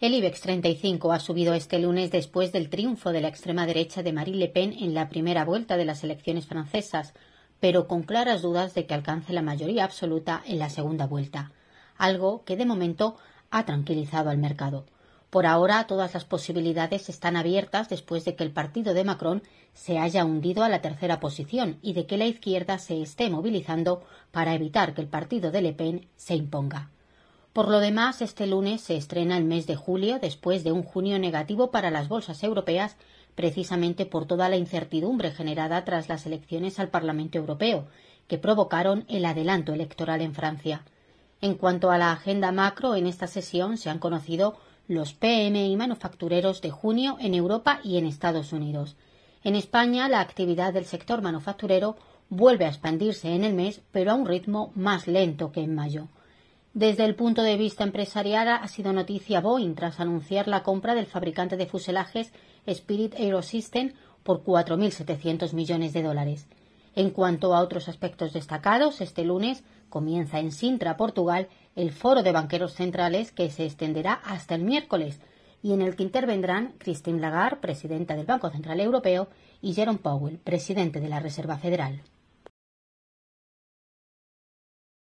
El IBEX 35 ha subido este lunes después del triunfo de la extrema derecha de Marine Le Pen en la primera vuelta de las elecciones francesas, pero con claras dudas de que alcance la mayoría absoluta en la segunda vuelta, algo que de momento ha tranquilizado al mercado. Por ahora todas las posibilidades están abiertas después de que el partido de Macron se haya hundido a la tercera posición y de que la izquierda se esté movilizando para evitar que el partido de Le Pen se imponga. Por lo demás, este lunes se estrena el mes de julio después de un junio negativo para las bolsas europeas, precisamente por toda la incertidumbre generada tras las elecciones al Parlamento Europeo, que provocaron el adelanto electoral en Francia. En cuanto a la agenda macro, en esta sesión se han conocido los PMI manufactureros de junio en Europa y en Estados Unidos. En España, la actividad del sector manufacturero vuelve a expandirse en el mes, pero a un ritmo más lento que en mayo. Desde el punto de vista empresarial ha sido noticia Boeing tras anunciar la compra del fabricante de fuselajes Spirit Aerosystem por 4.700 millones de dólares. En cuanto a otros aspectos destacados, este lunes comienza en Sintra, Portugal, el foro de banqueros centrales que se extenderá hasta el miércoles y en el que intervendrán Christine Lagarde, presidenta del Banco Central Europeo, y Jerome Powell, presidente de la Reserva Federal.